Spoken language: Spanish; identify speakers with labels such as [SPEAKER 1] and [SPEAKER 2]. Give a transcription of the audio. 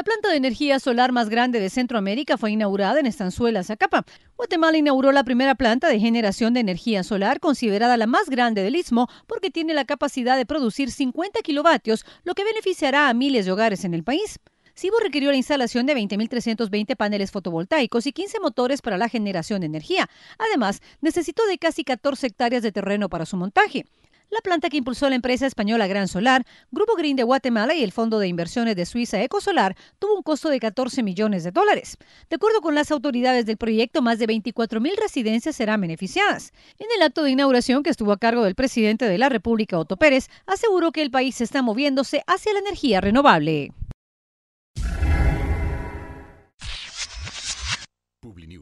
[SPEAKER 1] La planta de energía solar más grande de Centroamérica fue inaugurada en Estanzuela, Zacapa. Guatemala inauguró la primera planta de generación de energía solar, considerada la más grande del istmo, porque tiene la capacidad de producir 50 kilovatios, lo que beneficiará a miles de hogares en el país. Cibo requirió la instalación de 20.320 paneles fotovoltaicos y 15 motores para la generación de energía. Además, necesitó de casi 14 hectáreas de terreno para su montaje. La planta que impulsó la empresa española Gran Solar, Grupo Green de Guatemala y el Fondo de Inversiones de Suiza Ecosolar tuvo un costo de 14 millones de dólares. De acuerdo con las autoridades del proyecto, más de 24 mil residencias serán beneficiadas. En el acto de inauguración que estuvo a cargo del presidente de la República, Otto Pérez, aseguró que el país está moviéndose hacia la energía renovable.